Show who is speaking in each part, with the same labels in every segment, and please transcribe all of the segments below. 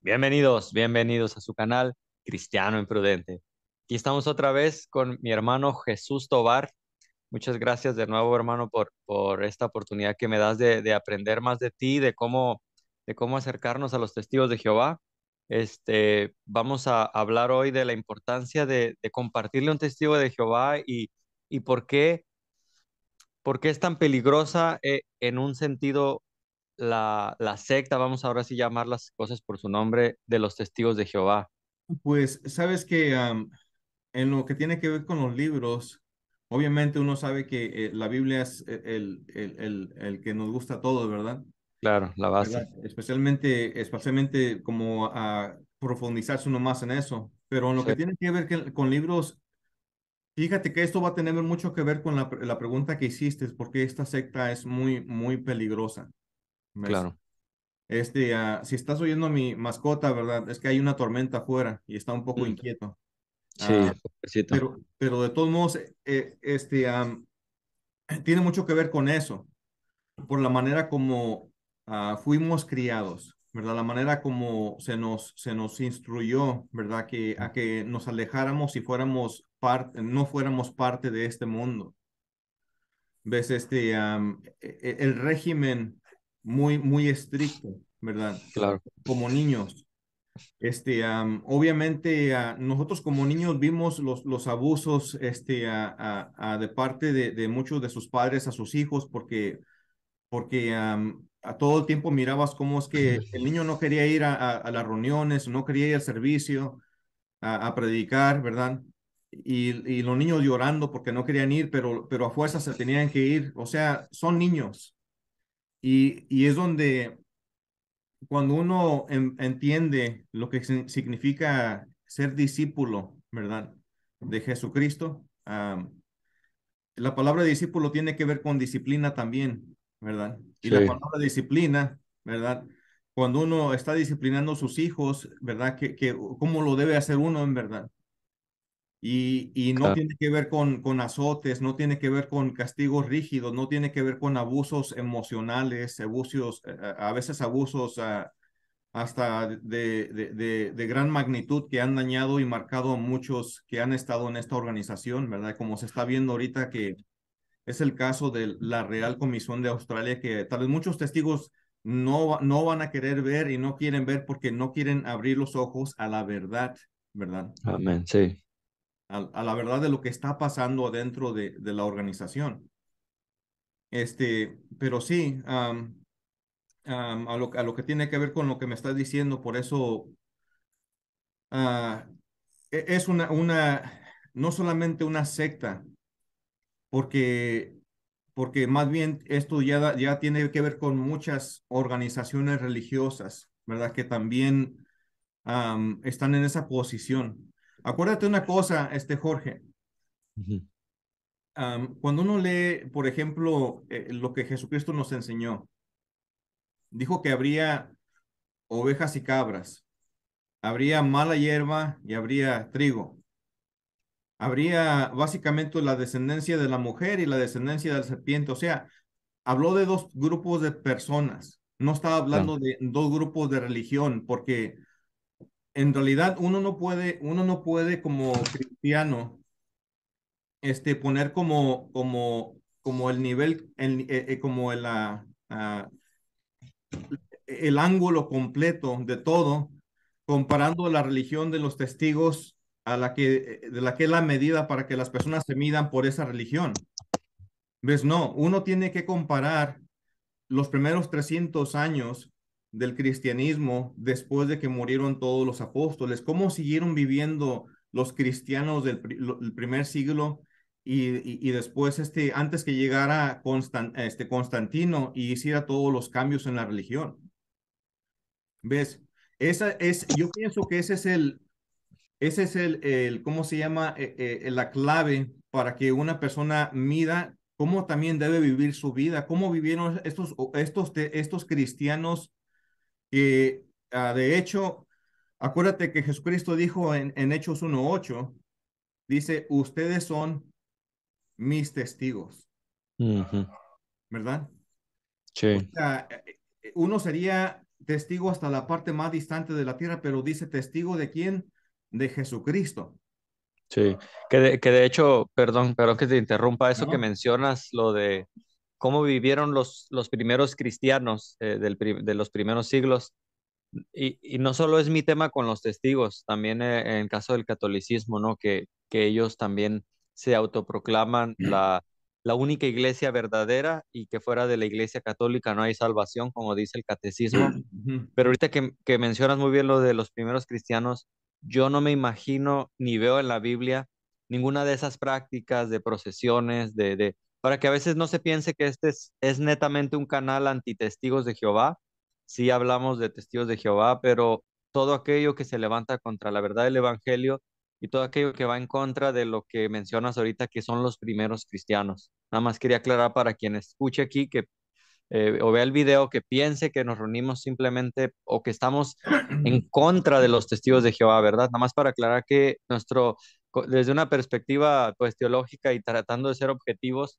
Speaker 1: Bienvenidos, bienvenidos a su canal Cristiano Imprudente. Aquí estamos otra vez con mi hermano Jesús Tobar. Muchas gracias de nuevo, hermano, por, por esta oportunidad que me das de, aprender más de ti, de cómo, de cómo acercarnos a los testigos de Jehová. Este, vamos a hablar hoy de la importancia de, compartirle un testigo de Jehová y, por, qué, por qué es tan peligrosa eh, en un sentido la, secta, vamos ahora sí llamar las cosas por su nombre, de los testigos de Jehová?
Speaker 2: Pues sabes que en lo que tiene que ver con los libros, obviamente uno sabe que eh, la Biblia es eh, el, el, el, que nos gusta a todos, ¿verdad? Claro, la base. Especialmente, especialmente como a profundizarse uno más en eso. Pero en lo que tiene que ver con libros, fíjate que esto va a tener mucho que ver con la pregunta que hiciste, porque esta secta es muy, muy peligrosa. Claro. Este, ah, si estás oyendo a mi mascota, ¿verdad? Es que hay una tormenta afuera y está un poco mm. inquieto. Sí, ah, pero, de todos modos, eh, eh, este, tiene mucho que ver con eso, por la manera como ah, fuimos criados, ¿verdad? La manera como se nos, se nos instruyó, ¿verdad? Que, a que nos alejáramos y fuéramos parte, no fuéramos parte de este mundo. ¿Ves? Este, e, e, el régimen muy, muy estricto, ¿verdad? Claro. Como niños. Este, obviamente, nosotros como niños vimos los, los abusos este, de parte de, muchos de sus padres a sus hijos porque, porque a todo el tiempo mirabas cómo es que el niño no quería ir a, las reuniones, no quería ir al servicio, a, predicar, ¿verdad? Y, los niños llorando porque no querían ir, pero, pero a fuerza se tenían que ir. O sea, son niños. Y, es donde cuando uno entiende lo que significa ser discípulo, ¿verdad? De Jesucristo. la palabra discípulo tiene que ver con disciplina también, ¿verdad? Y la palabra disciplina, ¿verdad? Cuando uno está disciplinando a sus hijos, ¿verdad? que, ¿Cómo lo debe hacer uno en verdad? Y, no tiene que ver con, con azotes, no tiene que ver con castigos rígidos, no tiene que ver con abusos emocionales, abusos, eh, a veces abusos ah, hasta de, de, de, gran magnitud que han dañado y marcado a muchos que han estado en esta organización, ¿verdad? Como se está viendo ahorita que es el caso de la Real Comisión de Australia, que tal vez muchos testigos no, no van a querer ver y no quieren ver porque no quieren abrir los ojos a la verdad, ¿verdad?
Speaker 1: Amén, sí
Speaker 2: a, la verdad de lo que está pasando adentro de, la organización. Este, pero sí, a, lo, a, lo, que tiene que ver con lo que me estás diciendo, por eso ah, e, es una, una, no solamente una secta, porque, porque más bien esto ya, ya tiene que ver con muchas organizaciones religiosas, ¿verdad? Que también están en esa posición Acuérdate una cosa, este Jorge. cuando uno lee, por ejemplo, eh, lo que Jesucristo nos enseñó, dijo que habría ovejas y cabras, habría mala hierba y habría trigo. Habría básicamente la descendencia de la mujer y la descendencia del serpiente. O sea, habló de dos grupos de personas. No estaba hablando de dos grupos de religión, porque en realidad uno no puede, uno no puede como cristiano este, poner como, como, como el nivel, eh, eh, como el, ah, ah, el ángulo completo de todo, comparando la religión de los testigos a la que, eh, de la que es la medida para que las personas se midan por esa religión. ¿Ves? No, uno tiene que comparar los primeros 300 años del cristianismo después de que murieron todos los apóstoles, cómo siguieron viviendo los cristianos del primer siglo y, después, este, antes que llegara este Constantino y hiciera todos los cambios en la religión. ¿Ves? Esa es, yo pienso que ese es el, ese es el, el ¿cómo se llama? E, e, e, la clave para que una persona mida cómo también debe vivir su vida, cómo vivieron estos, estos, estos cristianos y ah, de hecho, acuérdate que Jesucristo dijo en, en Hechos 1.8, dice, ustedes son mis testigos. ¿Verdad? Sí. Eh, uno sería testigo hasta la parte más distante de la tierra, pero dice testigo de quién? De Jesucristo.
Speaker 1: Sí, que de, que de hecho, perdón, pero que te interrumpa eso que mencionas, lo de cómo vivieron los, los primeros cristianos eh, de los primeros siglos. Y, no solo es mi tema con los testigos, también eh, en caso del catolicismo, ¿no? Que, que ellos también se autoproclaman mm. la, la única iglesia verdadera y que fuera de la iglesia católica no hay salvación, como dice el catecismo. Pero ahorita que, mencionas muy bien lo de los primeros cristianos, yo no me imagino ni veo en la Biblia ninguna de esas prácticas de procesiones, de, para que a veces no se piense que este es, netamente un canal antitestigos de Jehová. Sí hablamos de testigos de Jehová, pero todo aquello que se levanta contra la verdad del Evangelio y todo aquello que va en contra de lo que mencionas ahorita, que son los primeros cristianos. Nada más quería aclarar para quien escuche aquí que eh, o vea el video que piense que nos reunimos simplemente o que estamos en contra de los testigos de Jehová, ¿verdad? Nada más para aclarar que nuestro desde una perspectiva pues, teológica y tratando de ser objetivos,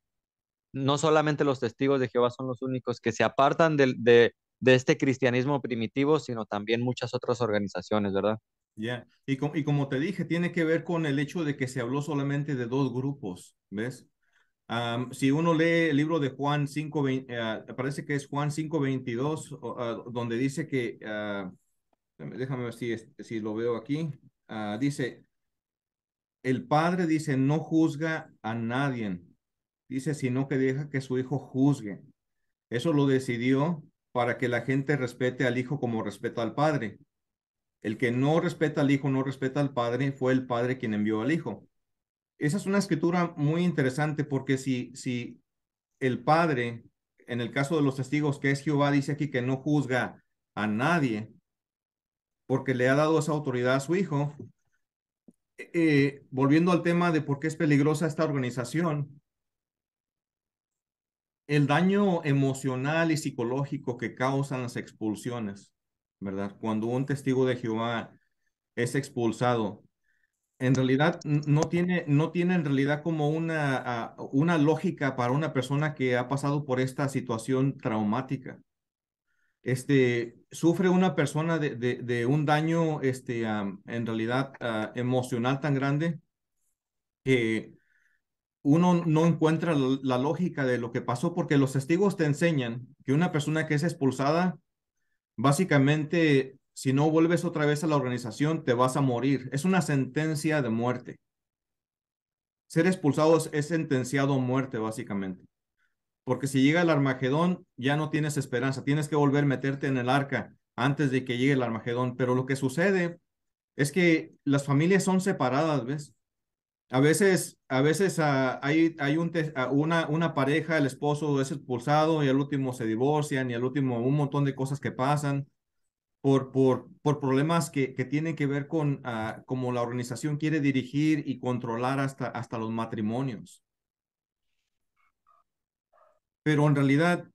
Speaker 1: no solamente los testigos de Jehová son los únicos que se apartan de, de, de este cristianismo primitivo, sino también muchas otras organizaciones, ¿verdad?
Speaker 2: Ya, y, y como te dije, tiene que ver con el hecho de que se habló solamente de dos grupos, ¿ves? si uno lee el libro de Juan 5, ah, parece que es Juan 5, 22, ah, donde dice que, ah, déjame ver si, si lo veo aquí, dice, el padre dice, no juzga a nadie, dice, sino que deja que su hijo juzgue. Eso lo decidió para que la gente respete al hijo como respeta al padre. El que no respeta al hijo, no respeta al padre, fue el padre quien envió al hijo. Esa es una escritura muy interesante porque si, si el padre, en el caso de los testigos, que es Jehová, dice aquí que no juzga a nadie porque le ha dado esa autoridad a su hijo, eh, volviendo al tema de por qué es peligrosa esta organización, el daño emocional y psicológico que causan las expulsiones, ¿verdad? Cuando un testigo de Jehová es expulsado, en realidad no tiene, no tiene en realidad como una, ah, una lógica para una persona que ha pasado por esta situación traumática este, sufre una persona de, un daño, este, en realidad, ah, emocional tan grande que uno no encuentra la lógica de lo que pasó porque los testigos te enseñan que una persona que es expulsada, básicamente, si no vuelves otra vez a la organización, te vas a morir. Es una sentencia de muerte. Ser expulsado es, sentenciado a muerte, básicamente porque si llega el Armagedón ya no tienes esperanza, tienes que volver a meterte en el arca antes de que llegue el Armagedón. Pero lo que sucede es que las familias son separadas, ¿ves? A veces, a veces ah, hay, hay ah, una, pareja, el esposo es expulsado y al último se divorcian y al último un montón de cosas que pasan por, por, por problemas que, que tienen que ver con ah, como cómo la organización quiere dirigir y controlar hasta, hasta los matrimonios pero en realidad,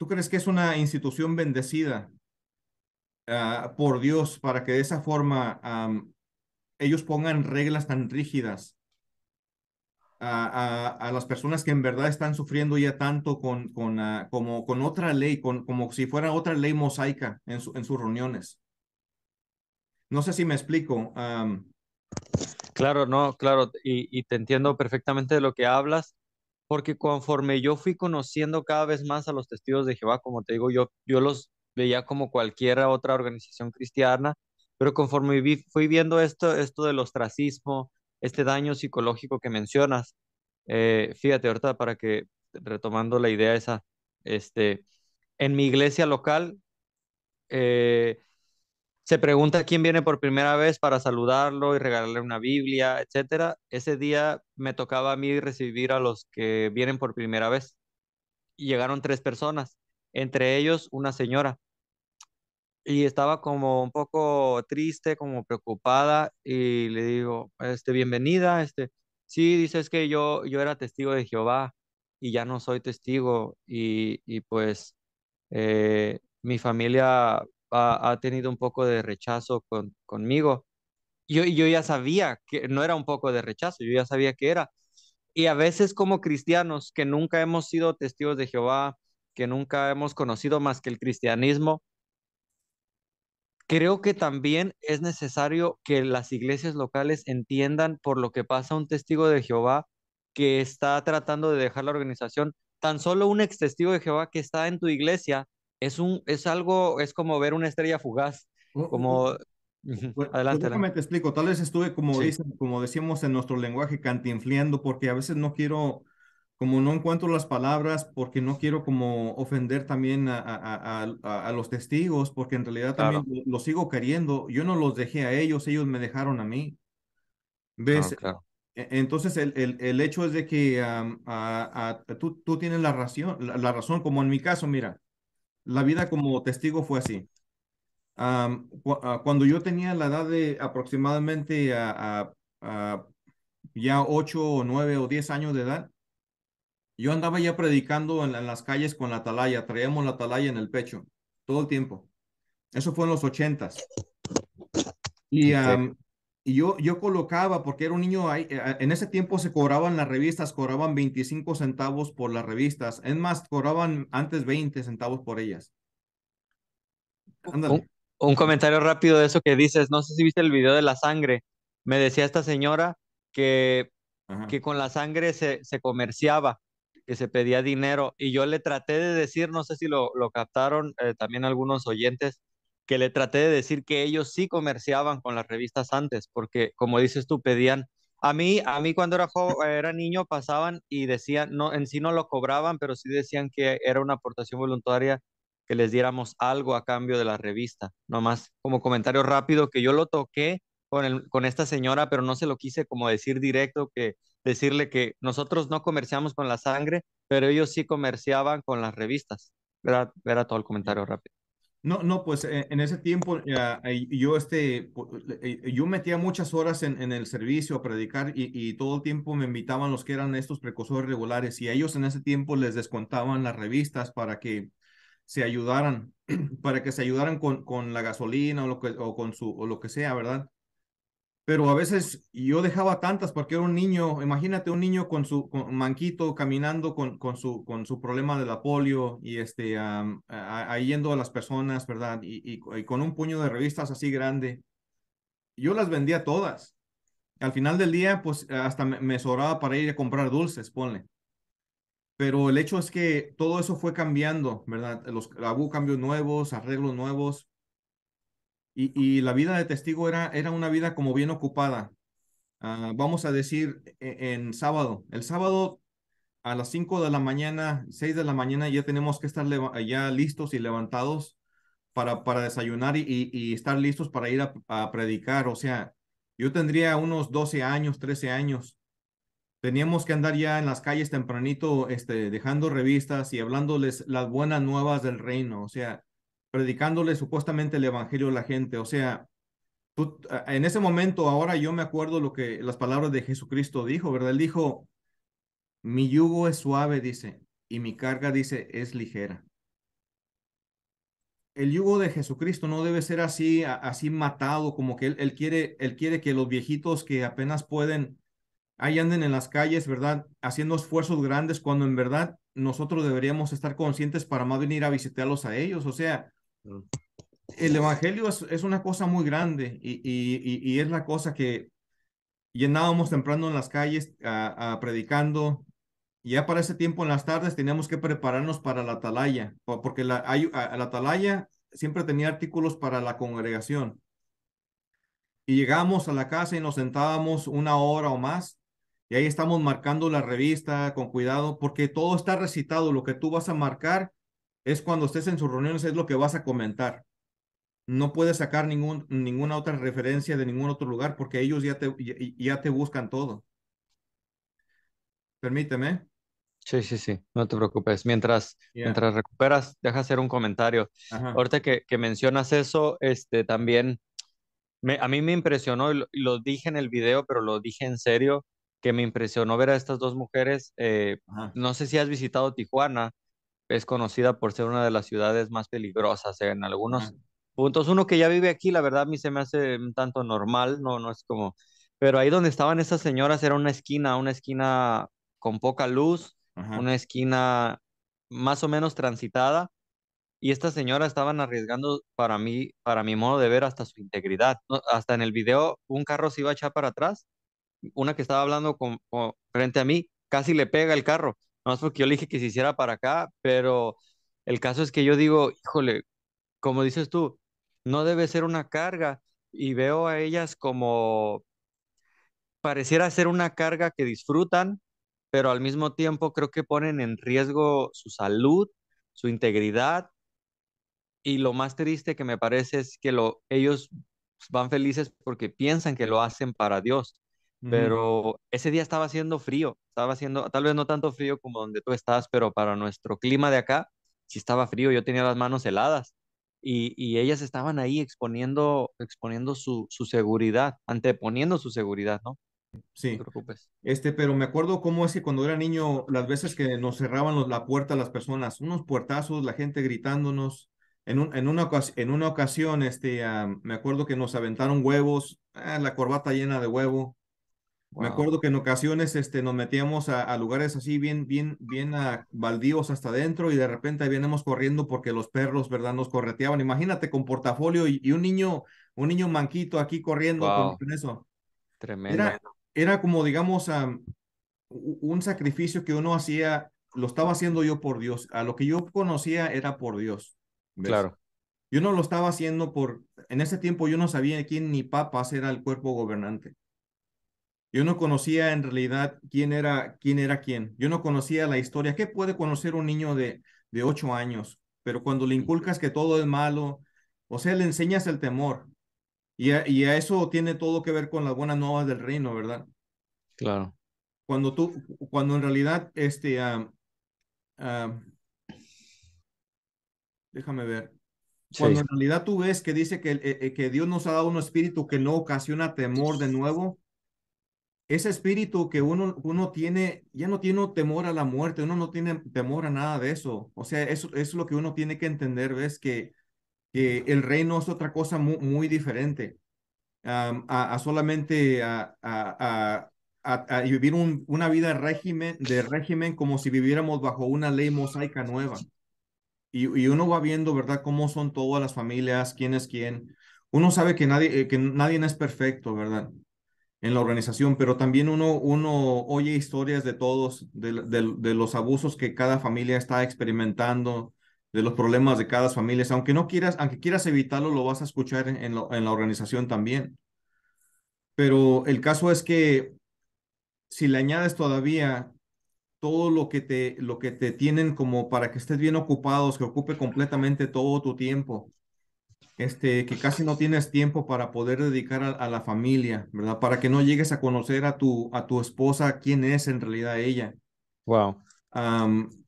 Speaker 2: ¿tú crees que es una institución bendecida ah, por Dios para que de esa forma ellos pongan reglas tan rígidas a, las personas que en verdad están sufriendo ya tanto con, con, ah, como, con otra ley, con, como si fuera otra ley mosaica en, sus reuniones. No sé si me explico.
Speaker 1: Claro, no, claro, y, te entiendo perfectamente de lo que hablas porque conforme yo fui conociendo cada vez más a los testigos de Jehová, como te digo, yo, yo los veía como cualquier otra organización cristiana, pero conforme fui viendo esto, esto del ostracismo, este daño psicológico que mencionas, eh, fíjate ahorita para que, retomando la idea esa, este, en mi iglesia local, eh, se pregunta quién viene por primera vez para saludarlo y regalarle una Biblia, etcétera. Ese día me tocaba a mí recibir a los que vienen por primera vez. Y llegaron tres personas, entre ellos una señora. Y estaba como un poco triste, como preocupada, y le digo, este, bienvenida, este, sí, dice, que yo, yo era testigo de Jehová y ya no soy testigo, y, pues eh, mi familia ha, tenido un poco de rechazo con, conmigo. Yo, yo ya sabía que no era un poco de rechazo, yo ya sabía que era. Y a veces como cristianos que nunca hemos sido testigos de Jehová, que nunca hemos conocido más que el cristianismo, creo que también es necesario que las iglesias locales entiendan por lo que pasa un testigo de Jehová que está tratando de dejar la organización. Tan solo un ex testigo de Jehová que está en tu iglesia es, un, es algo, es como ver una estrella fugaz, como... Pues, adelante. Déjame
Speaker 2: te explico, tal vez estuve, como, como decimos en nuestro lenguaje, cantinfliando, porque a veces no quiero, como no encuentro las palabras, porque no quiero como ofender también a, a, a, los testigos, porque en realidad también los sigo queriendo, yo no los dejé a ellos, ellos me dejaron a mí. ¿Ves? Ah, e, entonces, el, el, el, hecho es de que tú, tú, tienes la razón, la, razón, como en mi caso, mira, la vida como testigo fue así. Ah, cuando yo tenía la edad de aproximadamente ya 8 o 9 o 10 años de edad, yo andaba ya predicando en, las calles con la atalaya, traíamos la atalaya en el pecho todo el tiempo. Eso fue en los ochentas. Y y yo, yo colocaba, porque era un niño, ahí, eh, en ese tiempo se cobraban las revistas, cobraban 25 centavos por las revistas. Es más, cobraban antes 20 centavos por ellas.
Speaker 1: Un, comentario rápido de eso que dices, no sé si viste el video de la sangre. Me decía esta señora que, que con la sangre se, se comerciaba, que se pedía dinero. Y yo le traté de decir, no sé si lo, lo captaron eh, también algunos oyentes, que le traté de decir que ellos sí comerciaban con las revistas antes, porque como dices tú, pedían, a mí, a mí cuando era, eh, era niño pasaban y decían, no, en sí no lo cobraban, pero sí decían que era una aportación voluntaria que les diéramos algo a cambio de la revista. Nomás como comentario rápido que yo lo toqué con, con esta señora, pero no se lo quise como decir directo, que decirle que nosotros no comerciamos con la sangre, pero ellos sí comerciaban con las revistas. Era, era todo el comentario rápido.
Speaker 2: No, no, pues eh, en ese tiempo yo, este, eh, eh, yo metía muchas horas en, el servicio a predicar y, todo el tiempo me invitaban los que eran estos precursores regulares y ellos en ese tiempo les descontaban las revistas para que se ayudaran, para que se ayudaran con, con la gasolina o lo que, o con su, o lo que sea, ¿verdad? pero a veces yo dejaba tantas porque era un niño, imagínate un niño con su manquito caminando con, con, su, con su problema de la polio y este, ahí yendo a las personas, ¿verdad? Y, con un puño de revistas así grande. Yo las vendía todas. Al final del día, pues hasta me, sobraba para ir a comprar dulces, ponle. Pero el hecho es que todo eso fue cambiando, ¿verdad? Los, hubo cambios nuevos, arreglos nuevos, y, la vida de testigo era, era una vida como bien ocupada. Ah, vamos a decir e, en, sábado. El sábado a las 5 de la mañana, 6 de la mañana ya tenemos que estar ya listos y levantados para, para desayunar y, estar listos para ir a, predicar. O sea, yo tendría unos 12 años, 13 años. Teníamos que andar ya en las calles tempranito, este, dejando revistas y hablándoles las buenas nuevas del reino. O sea, predicándole supuestamente el evangelio a la gente. O sea, tú, en ese momento, ahora yo me acuerdo lo que las palabras de Jesucristo dijo, ¿verdad? Él dijo, mi yugo es suave, dice, y mi carga, dice, es ligera. El yugo de Jesucristo no debe ser así, así matado, como que él, quiere, él quiere que los viejitos que apenas pueden, ahí anden en las calles, ¿verdad? Haciendo esfuerzos grandes cuando en verdad nosotros deberíamos estar conscientes para más venir a visitarlos a ellos. O sea, el Evangelio es, una cosa muy grande y, es la cosa que llenábamos temprano en las calles a, a predicando. Ya para ese tiempo en las tardes teníamos que prepararnos para la atalaya, porque la, a, la atalaya siempre tenía artículos para la congregación. Y llegamos a la casa y nos sentábamos una hora o más y ahí estamos marcando la revista con cuidado porque todo está recitado, lo que tú vas a marcar es cuando estés en sus reuniones, es lo que vas a comentar. No puedes sacar ningún, ninguna otra referencia de ningún otro lugar porque ellos ya te, ya, te buscan todo. Permíteme. Sí, sí,
Speaker 1: sí, no te preocupes. Mientras, mientras recuperas, deja hacer un comentario. Ahorita que, mencionas eso, este, también a mí me impresionó, y lo, dije en el video, pero lo dije en serio, que me impresionó ver a estas dos mujeres. Eh, no sé si has visitado Tijuana, es conocida por ser una de las ciudades más peligrosas en algunos puntos. Uno que ya vive aquí, la verdad, a mí se me hace un tanto normal, no, no es como... Pero ahí donde estaban esas señoras era una esquina, una esquina con poca luz, una esquina más o menos transitada, y estas señoras estaban arriesgando para mí, para mi modo de ver, hasta su integridad. hasta en el video, un carro se iba a echar para atrás, una que estaba hablando con, frente a mí, casi le pega el carro, es porque yo le dije que se hiciera para acá, pero el caso es que yo digo, híjole, como dices tú, no debe ser una carga y veo a ellas como pareciera ser una carga que disfrutan, pero al mismo tiempo creo que ponen en riesgo su salud, su integridad y lo más triste que me parece es que lo, ellos van felices porque piensan que lo hacen para Dios, pero ese día estaba haciendo frío, estaba haciendo, tal vez no tanto frío como donde tú estás, pero para nuestro clima de acá, sí estaba frío, yo tenía las manos heladas y, y ellas estaban ahí exponiendo, exponiendo su, su, seguridad, anteponiendo su seguridad,
Speaker 2: ¿no? Sí. preocupes. Este, pero me acuerdo cómo es que cuando era niño, las veces que nos cerraban la puerta a las personas, unos puertazos, la gente gritándonos. En, en, una, en una ocasión, este, me acuerdo que nos aventaron huevos, ah, la corbata llena de huevo me acuerdo que en ocasiones este, nos metíamos a, lugares así bien, bien, bien a, ah, baldíos hasta adentro y de repente venimos corriendo porque los perros, ¿verdad? Nos correteaban. Imagínate con portafolio y, un niño, un niño manquito aquí corriendo con eso. Tremendo. Era, como, digamos, ah, un sacrificio que uno hacía, lo estaba haciendo yo por Dios. A lo que yo conocía era por Dios. Claro. Yo no lo estaba haciendo por, en ese tiempo yo no sabía quién ni papas era el cuerpo gobernante. Yo no conocía en realidad quién era quién. Era quién. Yo no conocía la historia. ¿Qué puede conocer un niño de, de años? Pero cuando le inculcas que todo es malo, o sea, le enseñas el temor. Y a, y a eso tiene todo que ver con las buenas nuevas del reino, ¿verdad? Claro. Cuando tú, cuando en realidad, este, déjame ver. Cuando en realidad tú ves que dice que, eh, eh, que Dios nos ha dado un espíritu que no ocasiona temor de nuevo, ese espíritu que uno, uno tiene, ya no tiene temor a la muerte, uno no tiene temor a nada de eso. O sea, eso, es lo que uno tiene que entender, ¿ves? Que, que el reino es otra cosa muy, muy diferente a, solamente a, a, a vivir una vida régimen, de régimen como si viviéramos bajo una ley mosaica nueva. Y, y uno va viendo, ¿verdad?, cómo son todas las familias, quién es quién. Uno sabe que nadie, eh, que nadie es perfecto, ¿verdad? en la organización, pero también uno, uno oye historias de todos, de, los abusos que cada familia está experimentando, de los problemas de cada familia. Aunque no quieras, aunque quieras evitarlo, lo vas a escuchar en, la organización también. Pero el caso es que si le añades todavía todo lo que te lo que te tienen como para que estés bien ocupados, que ocupe completamente todo tu tiempo, este, que casi no tienes tiempo para poder dedicar a, la familia, ¿verdad? Para que no llegues a conocer a tu, a tu esposa, quién es en realidad ella. Wow.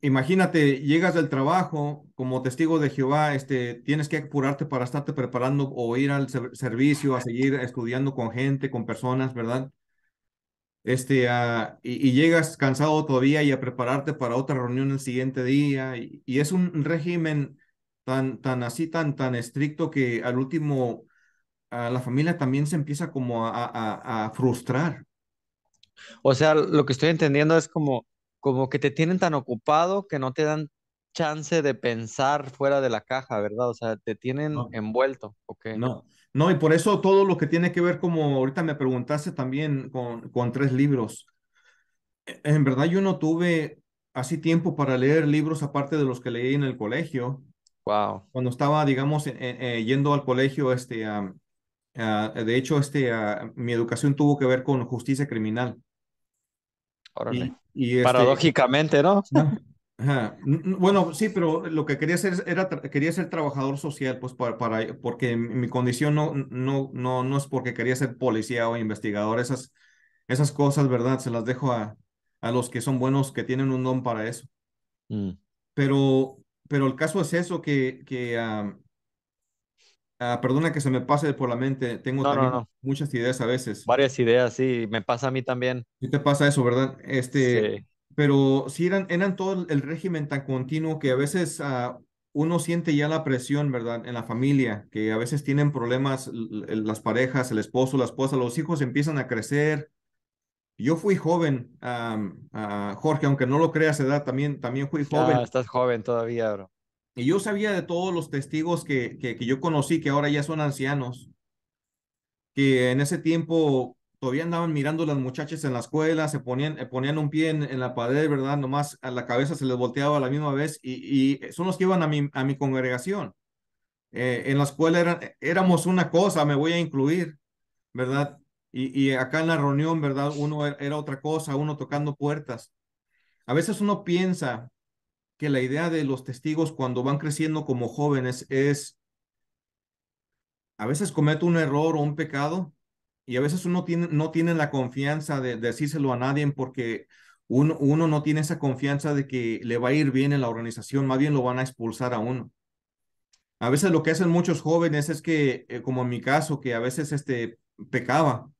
Speaker 2: imagínate, llegas del trabajo como testigo de Jehová, este, tienes que apurarte para estarte preparando o ir al servicio, a seguir estudiando con gente, con personas, ¿verdad? Este, ah, y, llegas cansado todavía y a prepararte para otra reunión el siguiente día. y es un régimen tan, tan así, tan, tan estricto que al último a la familia también se empieza como a, a, a, frustrar. O sea, lo que estoy entendiendo es como, como que te tienen tan
Speaker 1: ocupado que no te dan chance de pensar fuera de la caja, ¿verdad? O sea, te tienen envuelto.
Speaker 2: Okay. No, no, y por eso todo lo que tiene que ver, como ahorita me preguntaste también con, con tres libros. E, en verdad yo no tuve así tiempo para leer libros aparte de los que leí en el colegio. Wow. Cuando estaba, digamos, eh, yendo al colegio, este, ah, de hecho, este, ah, mi educación tuvo que ver con justicia criminal. Y, este, Paradójicamente, ¿no? Bueno, sí, pero lo que quería hacer era quería ser trabajador social, pues para, para porque mi condición no, no, no, no es porque quería ser policía o investigador, esas, esas cosas, ¿verdad? Se las dejo a, a los que son buenos, que tienen un don para eso. Mm. Pero pero el caso es eso que, que ah, perdona que se me pase por la mente, tengo
Speaker 1: muchas ideas a veces. Varias ideas, sí, me pasa a mí también.
Speaker 2: Sí te pasa eso, ¿verdad? Este, Pero si eran, eran todo el régimen tan continuo que a veces ah, uno siente ya la presión, ¿verdad? En la familia, que a veces tienen problemas las parejas, el esposo, la esposa, los hijos empiezan a crecer yo fui joven, Jorge, aunque no lo creas, edad también, también fui ah, joven. estás joven todavía, bro. Y yo sabía de todos los testigos que, que, yo conocí, que ahora ya son ancianos, que en ese tiempo todavía andaban mirando a las muchachas en la escuela, se ponían, eh, ponían un pie en, la pared, ¿verdad? Nomás a la cabeza se les volteaba a la misma vez y, son los que iban a mi, a mi congregación. Eh, en la escuela éramos una cosa, me voy a incluir, ¿verdad? Y, acá en la reunión, ¿verdad? Uno er, era otra cosa, uno tocando puertas. A veces uno piensa que la idea de los testigos cuando van creciendo como jóvenes es, a veces comete un error o un pecado y a veces uno tiene, no tiene la confianza de, decírselo a nadie porque uno, uno, no tiene esa confianza de que le va a ir bien en la organización, más bien lo van a expulsar a uno. A veces lo que hacen muchos jóvenes es que, eh, como en mi caso, que a veces este, pecaba,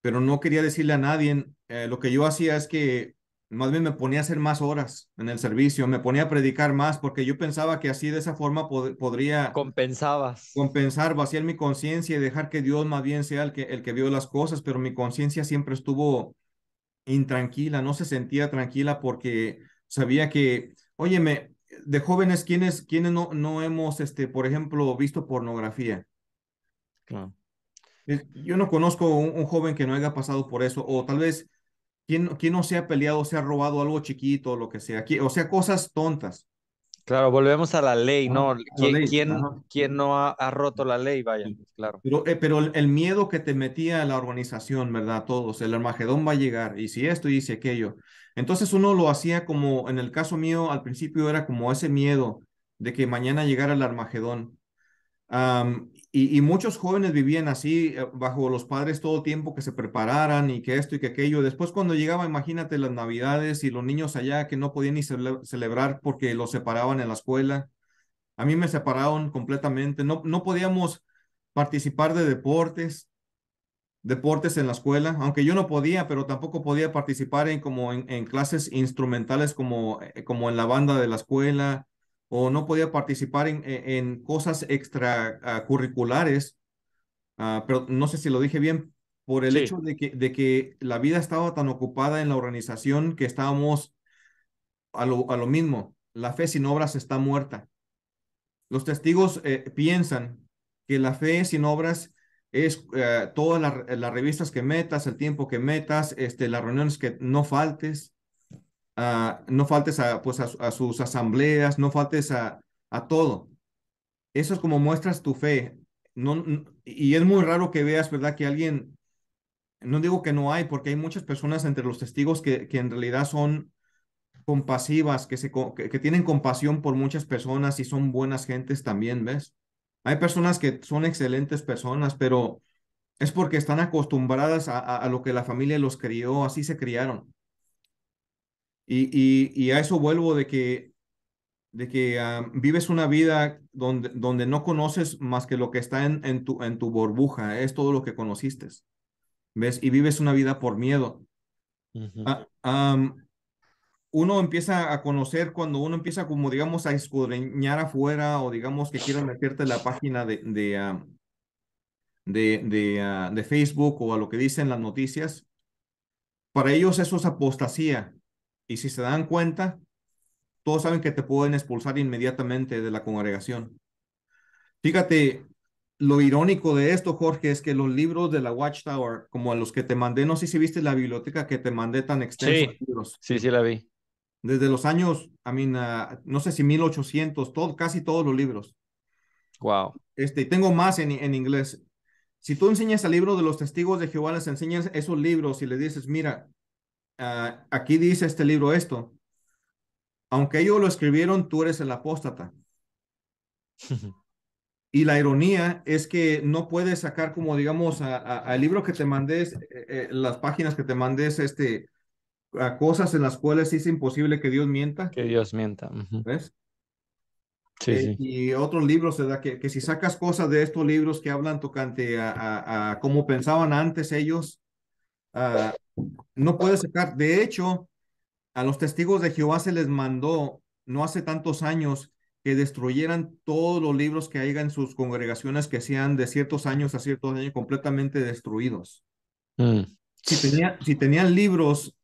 Speaker 2: pero no quería decirle a nadie. Eh, lo que yo hacía es que más bien me ponía a hacer más horas en el servicio, me ponía a predicar más, porque yo pensaba que así de esa forma podría... Compensabas. Compensar, vaciar mi conciencia y dejar que Dios más bien sea el que, el que vio las cosas, pero mi conciencia siempre estuvo intranquila, no se sentía tranquila porque sabía que, óyeme, de jóvenes, ¿quiénes, quienes no, no hemos, este, por ejemplo, visto pornografía? Claro. Yo no conozco un, joven que no haya pasado por eso, o tal vez quien, quien no se ha peleado, se ha robado algo chiquito, lo que sea, o sea, cosas tontas.
Speaker 1: Claro, volvemos a la ley, ¿no? ¿Quién,
Speaker 2: ¿quién, no ha, roto la ley? Vaya, claro. Pero, eh, el, miedo que te metía la organización, ¿verdad? Todos, el Armagedón va a llegar, y si esto, y si aquello. Entonces uno lo hacía como, en el caso mío, al principio era como ese miedo de que mañana llegara el Armagedón. Y y, muchos jóvenes vivían así, eh, bajo los padres todo el tiempo que se prepararan y que esto y que aquello. Después cuando llegaba, imagínate las navidades y los niños allá que no podían ni celebrar porque los separaban en la escuela. A mí me separaron completamente. No, no podíamos participar de deportes, deportes en la escuela, aunque yo no podía, pero tampoco podía participar en como en clases instrumentales como, eh, como en la banda de la escuela o no podía participar en, e, en cosas extracurriculares, ah, pero no sé si lo dije bien, por el hecho de que, de que la vida estaba tan ocupada en la organización que estábamos a lo, mismo, la fe sin obras está muerta. Los testigos eh, piensan que la fe sin obras es eh, todas las, revistas que metas, el tiempo que metas, este, las reuniones que no faltes, no faltes a, pues a, sus asambleas, no faltes a, a todo. Eso es como muestras tu fe. y es muy raro que veas, ¿verdad? Que alguien, no digo que no hay, porque hay muchas personas entre los testigos que, que en realidad son compasivas, que, se, que, tienen compasión por muchas personas y son buenas gentes también, ¿ves? Hay personas que son excelentes personas, pero es porque están acostumbradas a lo que la familia los crió, así se criaron. Y, a eso vuelvo de que, de que ah, vives una vida donde, donde no conoces más que lo que está en, tu, en tu burbuja, es todo lo que conociste. ¿Ves? Y vives una vida por miedo. Ah, uno empieza a conocer cuando uno empieza como digamos a escudriñar afuera o digamos que quieren meterte la página de, de, ah, de, de, de Facebook o a lo que dicen las noticias. Para ellos eso es apostasía y si se dan cuenta, todos saben que te pueden expulsar inmediatamente de la congregación. Fíjate, lo irónico de esto, Jorge, es que los libros de la Watchtower, como a los que te mandé, no sé si viste la biblioteca que te mandé tan extensa. Sí, sí, sí, la vi. Desde los años, a mí, ah, no sé si 1800, todo, casi todos los libros. Wow. Este, y tengo más en, inglés. Si tú enseñas el libro de los testigos de Jehová, les enseñas esos libros y le dices, mira, Ah, aquí dice este libro esto. Aunque ellos lo escribieron, tú eres el apóstata. y la ironía es que no puedes sacar como digamos al libro que te mandes, eh, eh, las páginas que te mandes, este, a cosas en las cuales es imposible que Dios mienta. Que Dios mienta. ¿Ves? Eh, sí, Y otros libros, ¿verdad? Que, que si sacas cosas de estos libros que hablan tocante a, a, a cómo pensaban antes ellos, Ah, no puede sacar. De hecho, a los testigos de Jehová se les mandó no hace tantos años que destruyeran todos los libros que haya en sus congregaciones que sean de ciertos años a ciertos años completamente destruidos. Mm. Si, si tenían libros,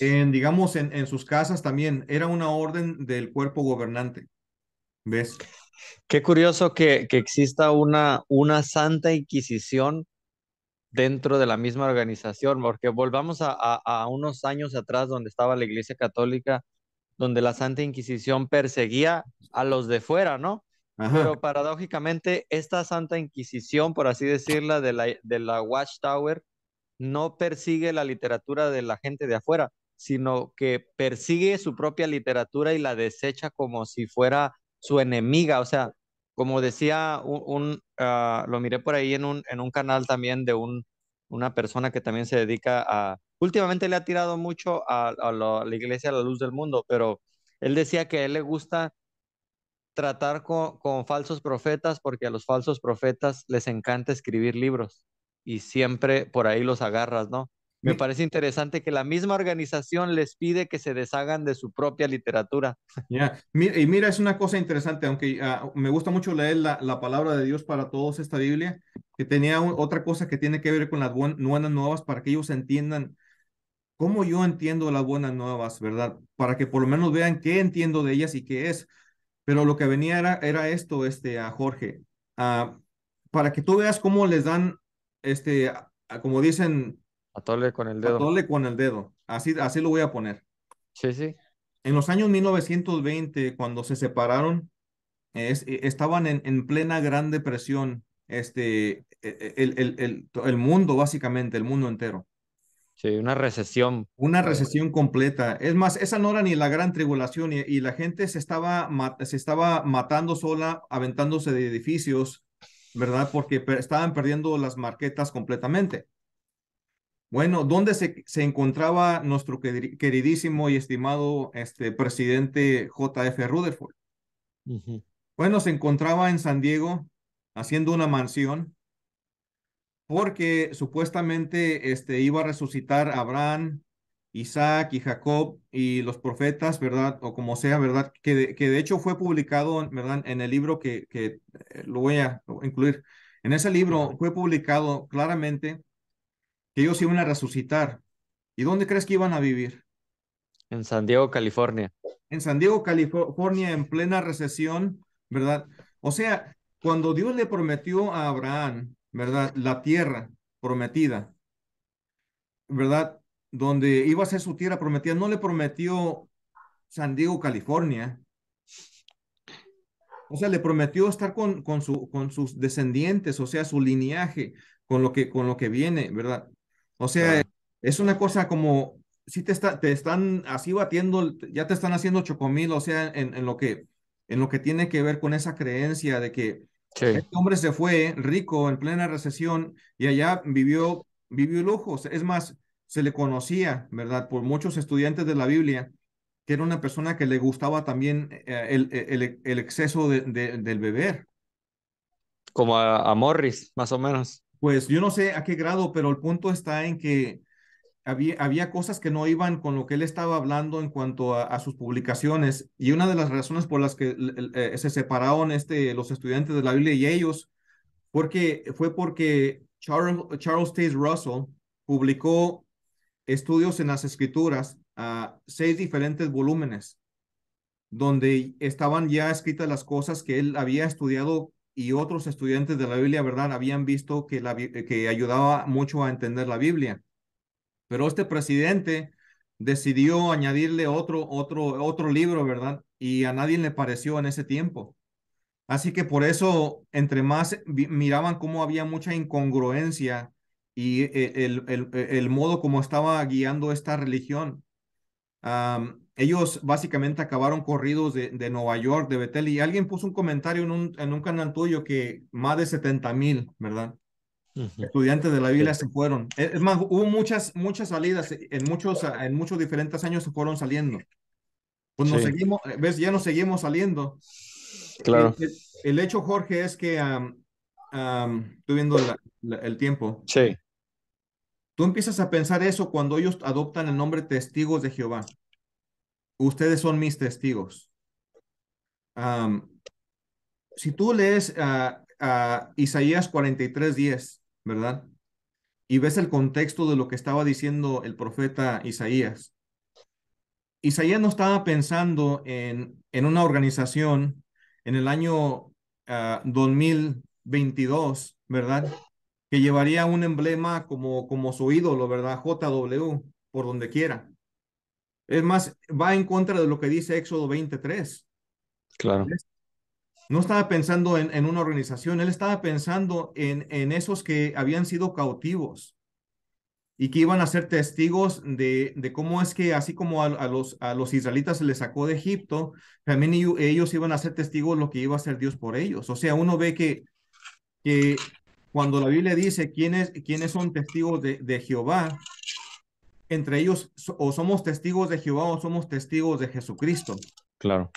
Speaker 2: en, digamos, en, en sus casas también, era una orden del cuerpo gobernante.
Speaker 1: ¿Ves? Qué curioso que, que exista una, una santa inquisición dentro de la misma organización, porque volvamos a, unos años atrás donde estaba la Iglesia Católica, donde la Santa Inquisición perseguía a los de fuera, ¿no? Pero paradójicamente, esta Santa Inquisición, por así decirla, de la, de la Watchtower, no persigue la literatura de la gente de afuera, sino que persigue su propia literatura y la desecha como si fuera su enemiga, o sea, como decía, un, ah, lo miré por ahí en un, canal también de una persona que también se dedica a, últimamente le ha tirado mucho a, la, iglesia a la luz del mundo, pero él decía que a él le gusta tratar con falsos profetas porque a los falsos profetas les encanta escribir libros y siempre por ahí los agarras, ¿no? Me parece interesante que la misma organización les pide que se deshagan de su propia literatura.
Speaker 2: Y mira, es una cosa interesante, aunque ah, me gusta mucho leer la, la, palabra de Dios para todos esta Biblia, que tenía otra cosa que tiene que ver con las buenas nuevas para que ellos entiendan cómo yo entiendo las buenas nuevas, ¿verdad? Para que por lo menos vean qué entiendo de ellas y qué es. Pero lo que venía era, esto, este, a Jorge, ah, para que tú veas cómo les dan, este, como dicen, Atole con el dedo. Atole con el dedo. Así, así lo voy a poner. Sí, sí. En los años 1920, cuando se separaron, e, estaban en, en, plena Gran Depresión, este, e, e, el, el, el, mundo básicamente, el mundo entero. Sí, una recesión. Una recesión completa. Es más, esa no era ni la gran tribulación y, la gente se estaba, se estaba matando sola, aventándose de edificios, ¿verdad? Porque estaban perdiendo las marquetas completamente. Bueno, ¿dónde se, se, encontraba nuestro queridísimo y estimado este, presidente J.F. Rutherford? Bueno, se encontraba en San Diego haciendo una mansión porque supuestamente este, iba a resucitar a Abraham, Isaac y Jacob y los profetas, ¿verdad? O como sea, ¿verdad? Que de, que de hecho fue publicado, ¿verdad? En el libro que, que eh, lo voy a incluir. En ese libro fue publicado claramente que ellos iban a resucitar. ¿Y dónde crees que iban a vivir?
Speaker 1: En San Diego, California.
Speaker 2: En San Diego, California, en plena recesión, ¿verdad? O sea, cuando Dios le prometió a Abraham, ¿verdad? La tierra prometida, ¿verdad? Donde iba a ser su tierra prometida, no le prometió San Diego, California. O sea, le prometió estar con, con, su, con sus descendientes, o sea, su linaje, con lo que, con lo que viene, ¿verdad? O sea, es una cosa como, si te, te están así batiendo, ya te están haciendo chocomil, o sea, en, en lo que, en lo que tiene que ver con esa creencia de que este hombre se fue rico en plena recesión y allá vivió, vivió lujos. Es más, se le conocía, ¿verdad? Por muchos estudiantes de la Biblia, que era una persona que le gustaba también eh, el, el, exceso del beber. Como a Morris, más o menos pues yo no sé a qué grado, pero el punto está en que había, había cosas que no iban con lo que él estaba hablando en cuanto a, sus publicaciones. Y una de las razones por las que eh, se separaron este, los estudiantes de la Biblia y ellos fue porque Charles, Charles T. Russell publicó estudios en las escrituras a seis diferentes volúmenes donde estaban ya escritas las cosas que él había estudiado y otros estudiantes de la Biblia, ¿verdad? Habían visto que, la, que ayudaba mucho a entender la Biblia. Pero este presidente decidió añadirle otro, otro, otro libro, ¿verdad? Y a nadie le pareció en ese tiempo. Así que por eso, entre más miraban cómo había mucha incongruencia y eh, el, el, modo como estaba guiando esta religión ellos básicamente acabaron corridos de, Nueva York, de Betel, y alguien puso un comentario en un, en un canal tuyo que más de 70 mil, ¿verdad? Estudiantes de la Biblia se fueron. Es más, hubo muchas, muchas salidas, eh, en muchos, ah, en muchos diferentes años se fueron saliendo. Pues nos seguimos, eh, ves, ya nos seguimos saliendo. Claro. El, hecho, Jorge, es que, estoy viendo el tiempo. Sí. Tú empiezas a pensar eso cuando ellos adoptan el nombre testigos de Jehová ustedes son mis testigos. si tú lees a Isaías 43, ¿verdad? Y ves el contexto de lo que estaba diciendo el profeta Isaías. Isaías no estaba pensando en, en una organización en el año ah, mil 2022, ¿verdad? Que llevaría un emblema como, como su ídolo, ¿verdad? JW, por donde quiera. Es más, va en contra de lo que dice Éxodo 23. Claro. No estaba pensando en, una organización, él estaba pensando en, en esos que habían sido cautivos y que iban a ser testigos de, de cómo es que así como a, los, a los israelitas se les sacó de Egipto, también ellos iban a ser testigos de lo que iba a hacer Dios por ellos. O sea, uno ve que, que cuando la Biblia dice quiénes, quiénes son testigos de, de Jehová, entre ellos o somos testigos de Jehová o somos testigos de Jesucristo. Claro.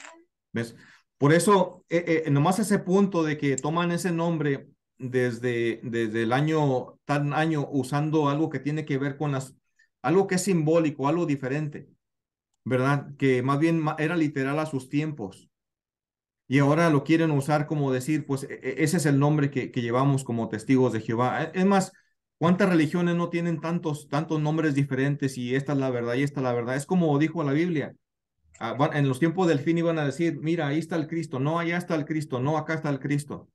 Speaker 2: ¿Ves? Por eso, eh, eh, nomás ese punto de que toman ese nombre desde, desde el año, tan año, usando algo que tiene que ver con las, algo que es simbólico, algo diferente, ¿verdad? Que más bien era literal a sus tiempos. Y ahora lo quieren usar como decir, pues e, e, ese es el nombre que, que llevamos como testigos de Jehová. E, es más, ¿Cuántas religiones no tienen tantos, tantos nombres diferentes y esta es la verdad y esta es la verdad? Es como dijo la Biblia. Ah, en los tiempos del fin iban a decir, mira, ahí está el Cristo, no, allá está el Cristo, no, acá está el Cristo.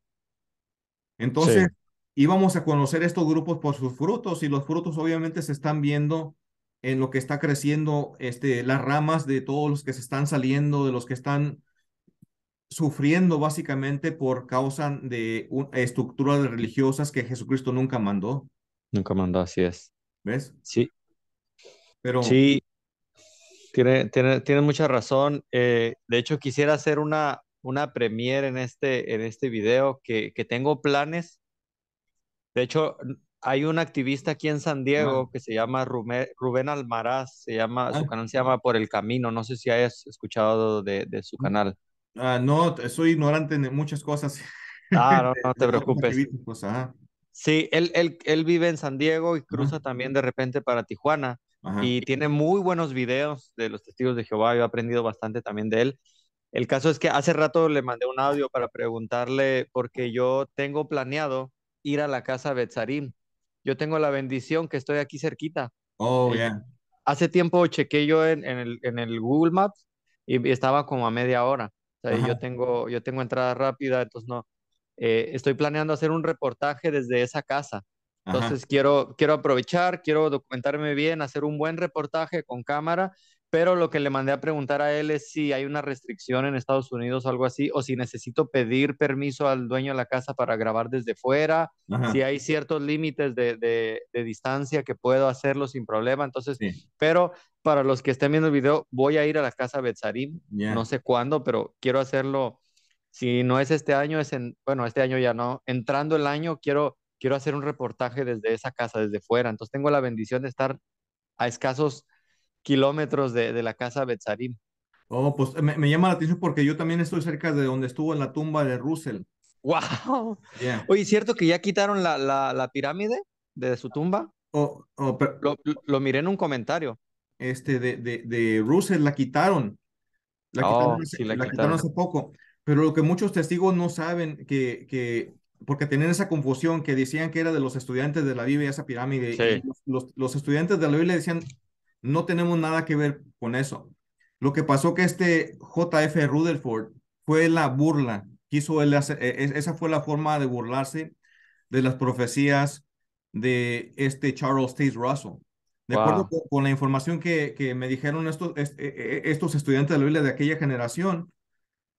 Speaker 2: Entonces, íbamos a conocer estos grupos por sus frutos y los frutos obviamente se están viendo en lo que está creciendo, este, las ramas de todos los que se están saliendo, de los que están sufriendo básicamente por causa de estructuras religiosas que Jesucristo nunca mandó.
Speaker 1: Nunca mandó, así es. ¿Ves? Sí.
Speaker 2: Pero... Sí, tiene, tiene, mucha razón.
Speaker 1: Eh, de hecho, quisiera hacer una, una premiere en este, en este video que, que tengo planes. De hecho, hay un activista aquí en San Diego que se llama
Speaker 2: Rubén, Almaraz,
Speaker 1: se llama, su ah. canal se llama Por el Camino, no sé si hayas escuchado de, de su mm. canal.
Speaker 2: Ah, no, soy ignorante de muchas cosas. Ah, no, no te
Speaker 1: preocupes. Sí, él, él, vive en San Diego y cruza también de repente para Tijuana y tiene muy buenos videos de los testigos de Jehová. Yo he aprendido bastante también de él. El caso es que hace rato le mandé un audio para preguntarle porque yo tengo planeado ir a la casa Betzarim. Yo tengo la bendición que estoy aquí cerquita. Oh, eh, Hace tiempo chequé yo en, el, en el Google Maps y estaba como a media hora. O yo tengo, yo tengo entrada rápida, entonces no, eh, estoy planeando hacer un reportaje desde esa casa. Entonces quiero, quiero aprovechar, quiero documentarme bien, hacer un buen reportaje con cámara, pero lo que le mandé a preguntar a él es si hay una restricción en Estados Unidos o algo así, o si necesito pedir permiso al dueño de la casa para grabar desde fuera, si hay ciertos límites de, distancia que puedo hacerlo sin problema. Entonces, pero para los que estén viendo el video, voy a ir a la casa Betsarim, no sé cuándo, pero quiero hacerlo si no es este año, es en, bueno, este año ya no, entrando el año quiero, quiero hacer un reportaje desde esa casa, desde fuera. Entonces tengo la bendición de estar a escasos kilómetros de, la casa Betzarim.
Speaker 2: Oh, pues me, llama la atención porque yo también estoy cerca de donde estuvo en la tumba de Russell. ¡Wow!
Speaker 1: Oye, ¿cierto que ya quitaron la, la, pirámide de su tumba? Oh, oh,
Speaker 2: lo, miré en un comentario. Este, de, de, Russell la quitaron. La quitaron, oh, la, quitaron hace poco. Pero lo que muchos testigos no saben, que, que porque tenían esa confusión que decían que era de los estudiantes de la Biblia, esa pirámide, los, los, estudiantes de la Biblia decían, no tenemos nada que ver con eso. Lo que pasó que este JF Rutherford fue la burla, quiso e, e, esa fue la forma de burlarse de las profecías de este Charles T. Russell. De acuerdo con, la información que, que me dijeron estos, e, estos estudiantes de la Biblia de aquella generación,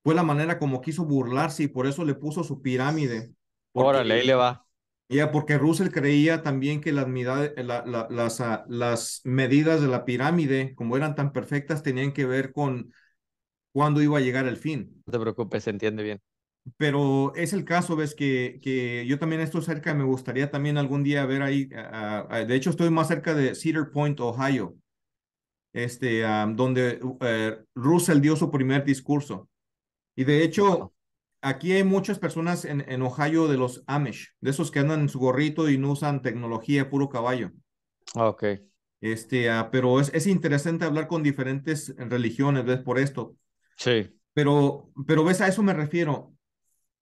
Speaker 2: fue la manera como quiso burlarse y por eso le puso su pirámide. Órale, ahí le va. Ya, porque Russell creía también que las, las, ah, las medidas de la pirámide, como eran tan perfectas, tenían que ver con cuándo iba a llegar el fin. No te preocupes, se entiende bien. Pero es el caso, ves, que, que yo también estoy cerca, y me gustaría también algún día ver ahí, ah, ah, de hecho estoy más cerca de Cedar Point, Ohio, este, donde eh, Russell dio su primer discurso. Y de hecho, aquí hay muchas personas en, Ohio de los Amish, de esos que andan en su gorrito y no usan tecnología, puro caballo. Ah, ok. Este, ah, pero es, interesante hablar con diferentes religiones, ¿ves? Por esto. Sí. Pero, pero ves, a eso me refiero.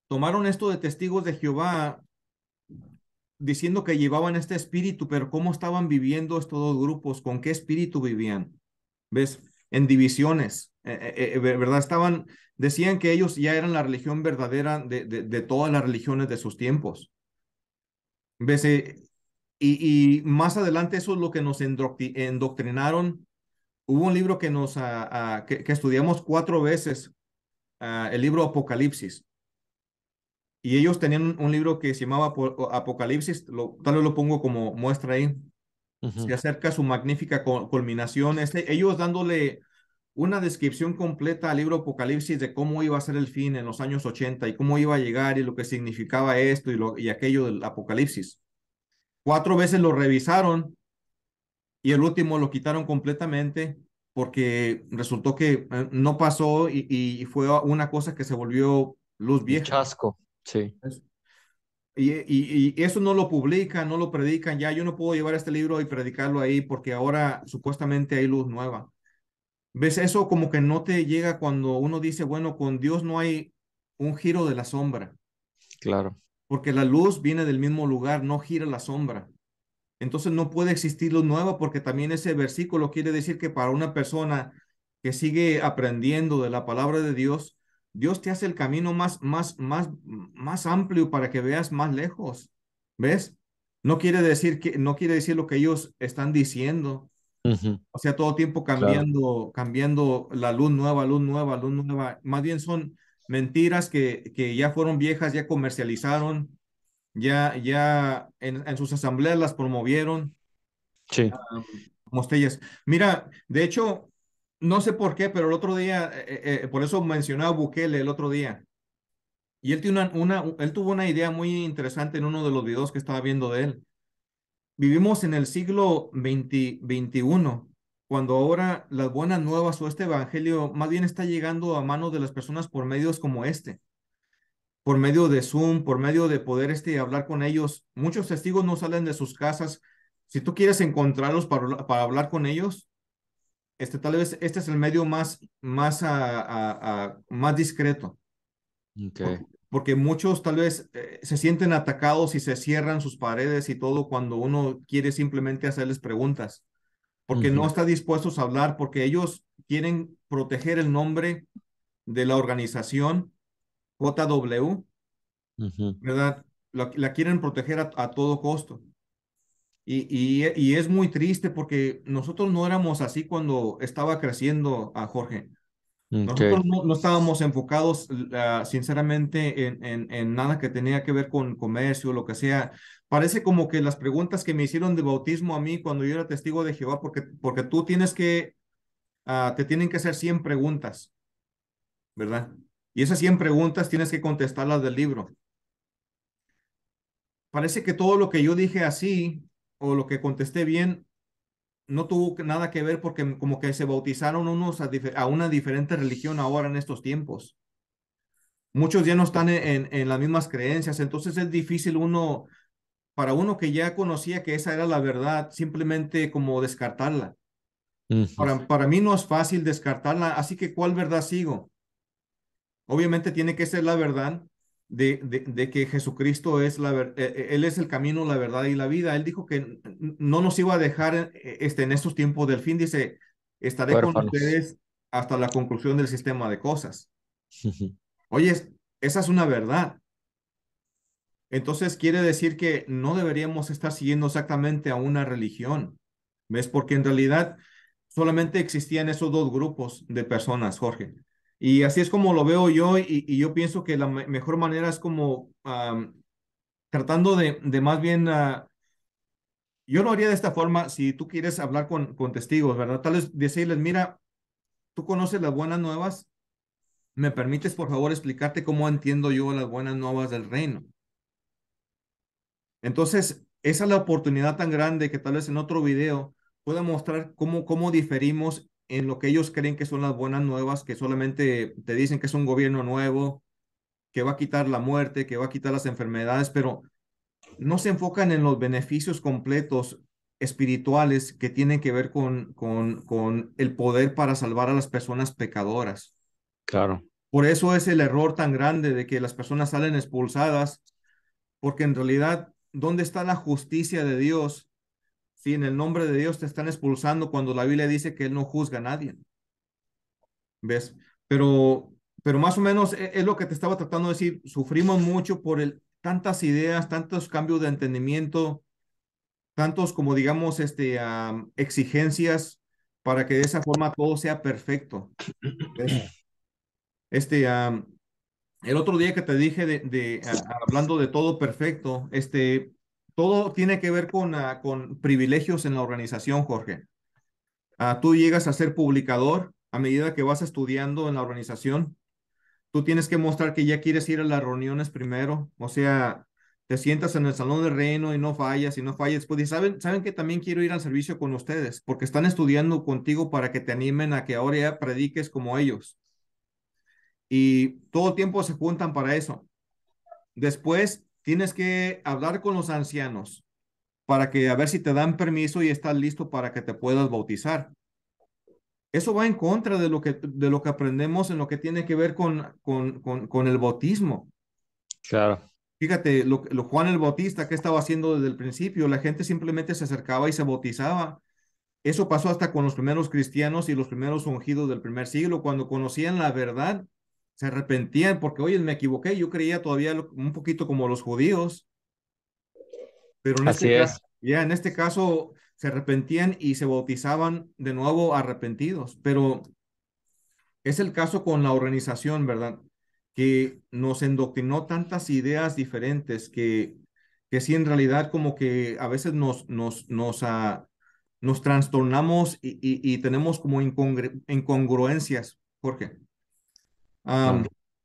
Speaker 2: Tomaron esto de testigos de Jehová diciendo que llevaban este espíritu, pero ¿cómo estaban viviendo estos dos grupos? ¿Con qué espíritu vivían? ¿Ves? En divisiones eh, eh, eh, ¿Verdad? Estaban, decían que ellos ya eran la religión verdadera de, de, todas las religiones de sus tiempos. ¿Ves? Y, más adelante eso es lo que nos endoctrinaron. Hubo un libro que nos que, estudiamos cuatro veces, el libro Apocalipsis. Y ellos tenían un libro que se llamaba Apocalipsis, tal vez lo pongo como muestra ahí, se acerca su magnífica culminación. Este, ellos dándole una descripción completa al libro Apocalipsis de cómo iba a ser el fin en los años 80 y cómo iba a llegar y lo que significaba esto y, lo, y aquello del Apocalipsis. Cuatro veces lo revisaron y el último lo quitaron completamente porque resultó que eh, no pasó y, y fue una cosa que se volvió luz vieja. Chasco, sí. y, y, eso no lo publican, no lo predican. Ya yo no puedo llevar este libro y predicarlo ahí porque ahora supuestamente hay luz nueva. ¿Ves? Eso como que no te llega cuando uno dice, bueno, con Dios no hay un giro de la sombra. Claro. Porque la luz viene del mismo lugar, no gira la sombra. Entonces no puede existir lo nuevo porque también ese versículo quiere decir que para una persona que sigue aprendiendo de la palabra de Dios, Dios te hace el camino más, más, más, más amplio para que veas más lejos. ¿Ves? No quiere decir que, no quiere decir lo que ellos están diciendo, o sea, todo tiempo cambiando, cambiando la luz nueva, luz nueva, luz nueva. Más bien son mentiras que, que ya fueron viejas, ya comercializaron, ya, ya en, sus asambleas las promovieron. Sí. Mostellas. Mira, de hecho, no sé por qué, pero el otro día, eh, eh, por eso mencionaba Bukele el otro día. Y él, él tuvo una idea muy interesante en uno de los videos que estaba viendo de él. Vivimos en el siglo XXI, 21, cuando ahora las buenas nuevas o este evangelio más bien está llegando a manos de las personas por medios como este, por medio de Zoom, por medio de poder este hablar con ellos. Muchos testigos no salen de sus casas. Si tú quieres encontrarlos para, hablar con ellos, este tal vez este es el medio más más más discreto okay porque muchos tal vez eh, se sienten atacados y se cierran sus paredes y todo cuando uno quiere simplemente hacerles preguntas, porque no está dispuestos a hablar, porque ellos quieren proteger el nombre de la organización JW, ¿verdad? La, quieren proteger a, todo costo. Y, y, es muy triste porque nosotros no éramos así cuando estaba creciendo a Jorge. Nosotros no, estábamos enfocados, ah, sinceramente, en, en, nada que tenía que ver con comercio, lo que sea. Parece como que las preguntas que me hicieron de bautismo a mí cuando yo era testigo de Jehová, porque, porque tú tienes que, ah, te tienen que hacer 100 preguntas, ¿verdad? Y esas 100 preguntas tienes que contestarlas del libro. Parece que todo lo que yo dije así o lo que contesté bien no tuvo nada que ver porque como que se bautizaron unos a, una diferente religión ahora en estos tiempos. Muchos ya no están en, las mismas creencias, entonces es difícil uno, para uno que ya conocía que esa era la verdad, simplemente como descartarla. para, para mí no es fácil descartarla, así que ¿cuál verdad sigo? Obviamente tiene que ser la verdad, de, que Jesucristo es la eh, eh, Él es el camino, la verdad y la vida. Él dijo que no nos iba a dejar eh, este, en estos tiempos del fin. Dice, estaré con ustedes hasta la conclusión del sistema de cosas. Oye, esa es una verdad. Entonces quiere decir que no deberíamos estar siguiendo exactamente a una religión. ¿Ves? Porque en realidad solamente existían esos dos grupos de personas, Jorge. Y así es como lo veo yo y, yo pienso que la mejor manera es como tratando de, más bien, ah, yo lo haría de esta forma, si tú quieres hablar con, con testigos, ¿verdad? Tal vez decirles, mira, tú conoces las buenas nuevas, ¿me permites por favor explicarte cómo entiendo yo las buenas nuevas del reino? Entonces, esa es la oportunidad tan grande que tal vez en otro video pueda mostrar cómo, cómo diferimos en lo que ellos creen que son las buenas nuevas, que solamente te dicen que es un gobierno nuevo, que va a quitar la muerte, que va a quitar las enfermedades, pero no se enfocan en los beneficios completos espirituales que tienen que ver con, con, con el poder para salvar a las personas pecadoras. Claro. Por eso es el error tan grande de que las personas salen expulsadas, porque en realidad, ¿dónde está la justicia de Dios si en el nombre de Dios te están expulsando cuando la Biblia dice que Él no juzga a nadie. ¿Ves? Pero, pero más o menos e, es, lo que te estaba tratando de decir. Sufrimos mucho por el, tantas ideas, tantos cambios de entendimiento, tantos como digamos este, exigencias para que de esa forma todo sea perfecto. Este, el otro día que te dije de, hablando de todo perfecto, este, todo tiene que ver con, ah, con privilegios en la organización, Jorge. Ah, tú llegas a ser publicador a medida que vas estudiando en la organización. Tú tienes que mostrar que ya quieres ir a las reuniones primero. O sea, te sientas en el salón de reino y no fallas y no fallas. Pues y saben, saben que también quiero ir al servicio con ustedes porque están estudiando contigo para que te animen a que ahora ya prediques como ellos. Y todo tiempo se juntan para eso. Después tienes que hablar con los ancianos para que a ver si te dan permiso y estás listo para que te puedas bautizar. Eso va en contra de lo que, de lo que aprendemos en lo que tiene que ver con, con, con, el bautismo. Claro. Fíjate, lo, Juan el Bautista, ¿qué estaba haciendo desde el principio? La gente simplemente se acercaba y se bautizaba. Eso pasó hasta con los primeros cristianos y los primeros ungidos del primer siglo, cuando conocían la verdad, se arrepentían porque, oye, me equivoqué, yo creía todavía un poquito como los judíos. Pero en Así este Caso, ya, en este caso se arrepentían y se bautizaban de nuevo arrepentidos, pero es el caso con la organización, ¿verdad? Que nos endoctrinó tantas ideas diferentes que, que sí, en realidad como que a veces nos, nos, nos, ah, nos trastornamos y, y, tenemos como incongruencias. incongruencias, qué? Ah,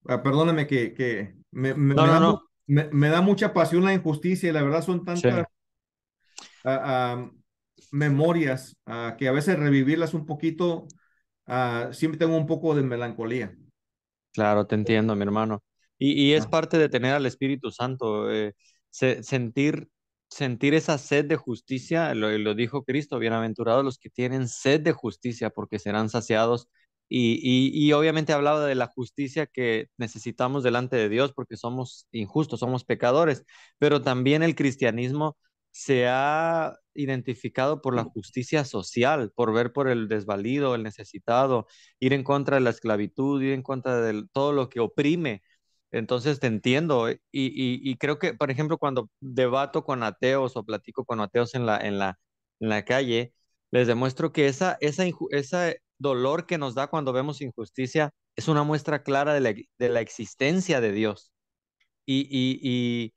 Speaker 2: ah, perdóname que, me, da, mucha pasión la injusticia y la verdad son tantas ah, memorias que a veces revivirlas un poquito, siempre tengo un poco de melancolía.
Speaker 1: Claro, te entiendo, mi hermano. Y, es parte de tener al Espíritu Santo, eh, sentir sentir esa sed de justicia, lo dijo Cristo, bienaventurados los que tienen sed de justicia, porque serán saciados. Y, obviamente hablaba de la justicia que necesitamos delante de Dios porque somos injustos, somos pecadores, pero también el cristianismo se ha identificado por la justicia social, por ver por el desvalido, el necesitado, ir en contra de la esclavitud, ir en contra de todo lo que oprime. Entonces te entiendo eh, y, creo que, por ejemplo, cuando debato con ateos o platico con ateos en la, en la, en la calle, les demuestro que esa, esa, esa dolor que nos da cuando vemos injusticia es una muestra clara de la, existencia de Dios. Y,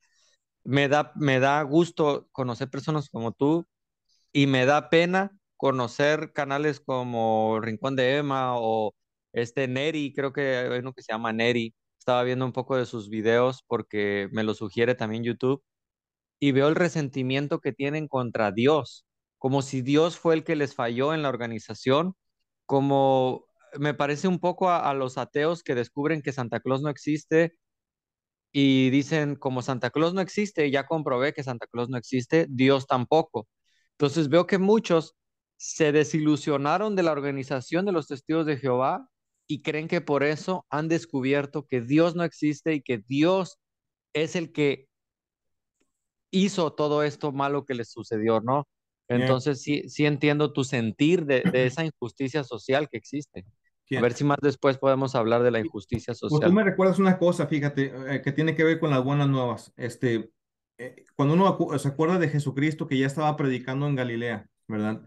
Speaker 1: me, da, me da gusto conocer personas como tú y me da pena conocer canales como Rincón de Emma o este Neri, creo que hay uno que se llama Neri. Estaba viendo un poco de sus videos porque me lo sugiere también YouTube y veo el resentimiento que tienen contra Dios, como si Dios fue el que les falló en la organización como me parece un poco a, los ateos que descubren que Santa Claus no existe y dicen, como Santa Claus no existe, ya comprobé que Santa Claus no existe, Dios tampoco. Entonces veo que muchos se desilusionaron de la organización de los testigos de Jehová y creen que por eso han descubierto que Dios no existe y que Dios es el que hizo todo esto malo que les sucedió, ¿no? Entonces sí, sí entiendo tu sentir de, esa injusticia social que existe. A ver si más después podemos hablar de la injusticia pues social. tú
Speaker 2: me recuerdas una cosa, fíjate, eh, que tiene que ver con las buenas nuevas. Este, eh, cuando uno se acuerda de Jesucristo que ya estaba predicando en Galilea, ¿verdad?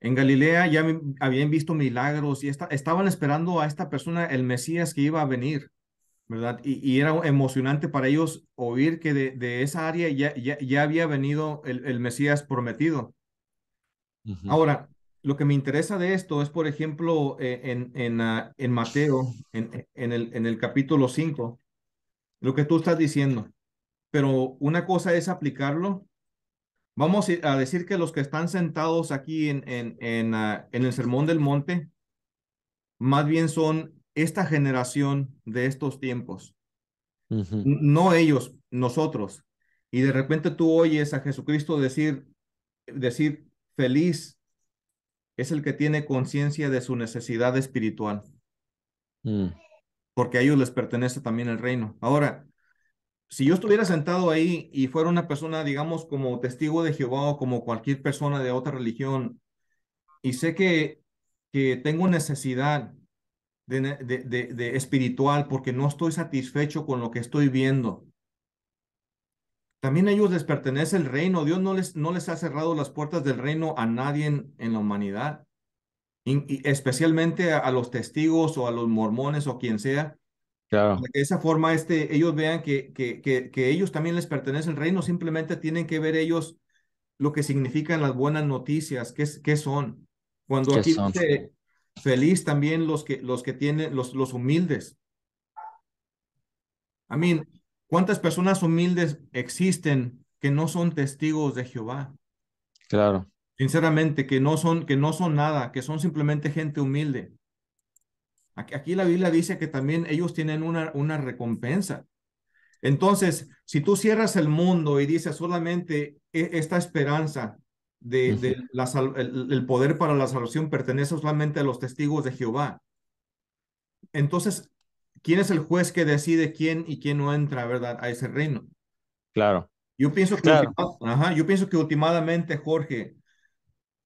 Speaker 2: En Galilea ya habían visto milagros y estaban esperando a esta persona, el Mesías que iba a venir, ¿verdad? Y, era emocionante para ellos oír que de, esa área ya, ya, había venido el, el Mesías prometido. Ahora, lo que me interesa de esto es, por ejemplo, eh, en, en, ah, en Mateo, en, en, el, en el capítulo 5, lo que tú estás diciendo. Pero una cosa es aplicarlo. Vamos a decir que los que están sentados aquí en, en, en, ah, en el Sermón del Monte, más bien son esta generación de estos tiempos. No ellos, nosotros. Y de repente tú oyes a Jesucristo decir, decir, feliz es el que tiene conciencia de su necesidad espiritual. Mm. Porque a ellos les pertenece también el reino. Ahora, si yo estuviera sentado ahí y fuera una persona, digamos, como testigo de Jehová o como cualquier persona de otra religión, y sé que, que tengo necesidad de espiritual porque no estoy satisfecho con lo que estoy viendo, también a ellos les pertenece el reino. Dios no les, no les ha cerrado las puertas del reino a nadie en, la humanidad, especialmente a, los testigos o a los mormones o quien sea. Claro. De esa forma este, ellos vean que, que, que, ellos también les pertenece el reino, simplemente tienen que ver ellos lo que significan las buenas noticias, qué, qué son. Cuando aquí son? feliz también los que, los que tienen, los, los humildes. Amén. ¿Cuántas personas humildes existen que no son testigos de Jehová? Claro. Sinceramente, que no son, que no son nada, que son simplemente gente humilde. Aquí, la Biblia dice que también ellos tienen una, una recompensa. Entonces, si tú cierras el mundo y dices solamente e, esta esperanza de, la, el, poder para la salvación pertenece solamente a los testigos de Jehová, entonces ¿quién es el juez que decide quién y quién no entra, verdad, a ese reino? Claro. Yo pienso que, ajá, yo pienso que últimamente, Jorge,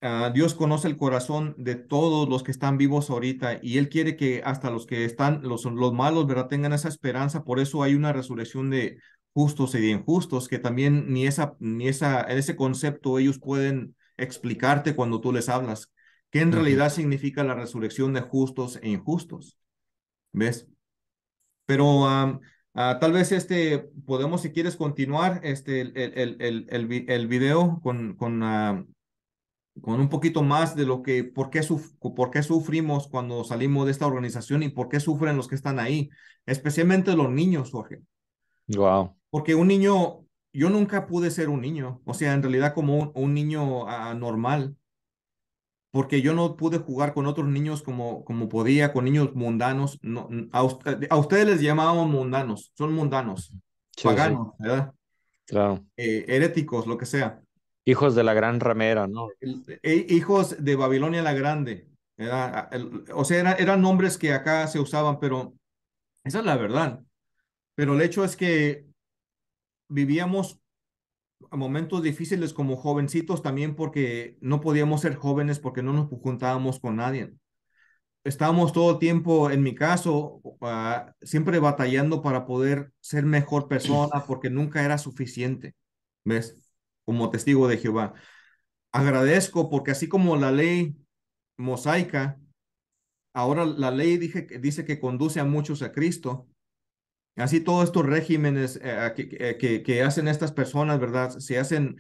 Speaker 2: ah, Dios conoce el corazón de todos los que están vivos ahorita y Él quiere que hasta los que están, los, los malos, ¿verdad?, tengan esa esperanza. Por eso hay una resurrección de justos y de injustos, que también ni, esa, ni esa, ese concepto ellos pueden explicarte cuando tú les hablas. ¿Qué en realidad significa la resurrección de justos e injustos? ¿Ves? Pero ah, tal vez este, podemos, si quieres, continuar este, el, el, el, el video con, con, ah, con un poquito más de lo que, por qué, por qué sufrimos cuando salimos de esta organización y por qué sufren los que están ahí, especialmente los niños, Jorge. Wow. Porque un niño, yo nunca pude ser un niño, o sea, en realidad como un, niño normal porque yo no pude jugar con otros niños como, como podía, con niños mundanos. No, a, ustedes les llamábamos mundanos, son mundanos, paganos, ¿verdad? Eh, heréticos, lo que sea. Hijos de la gran ramera, ¿no? E, hijos de Babilonia la Grande. ¿verdad? o sea, eran nombres que acá se usaban, pero esa es la verdad. Pero el hecho es que vivíamos momentos difíciles como jovencitos también porque no podíamos ser jóvenes porque no nos juntábamos con nadie. Estábamos todo el tiempo, en mi caso, ah, siempre batallando para poder ser mejor persona porque nunca era suficiente, ¿ves? Como testigo de Jehová. Agradezco porque así como la ley mosaica, ahora la ley dice que conduce a muchos a Cristo, Así todos estos regímenes eh, eh, que, hacen estas personas, ¿verdad? Se hacen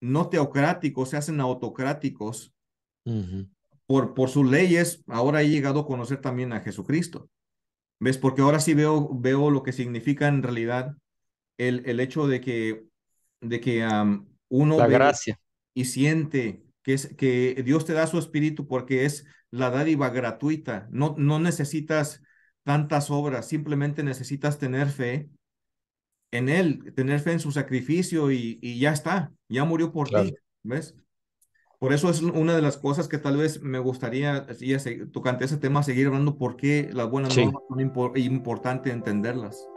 Speaker 2: no teocráticos, se hacen autocráticos por, sus leyes. Ahora he llegado a conocer también a Jesucristo. ¿Ves? Porque ahora sí veo, veo lo que significa en realidad el, el hecho de que, de que uno... La gracia. Y siente que, es, que Dios te da su espíritu porque es la dádiva gratuita. No, no necesitas tantas obras, simplemente necesitas tener fe en Él, tener fe en su sacrificio y, y ya está, ya murió por ti, ¿ves? Por eso es una de las cosas que tal vez me gustaría, tocante ese tema, seguir hablando por qué las buenas son importante entenderlas.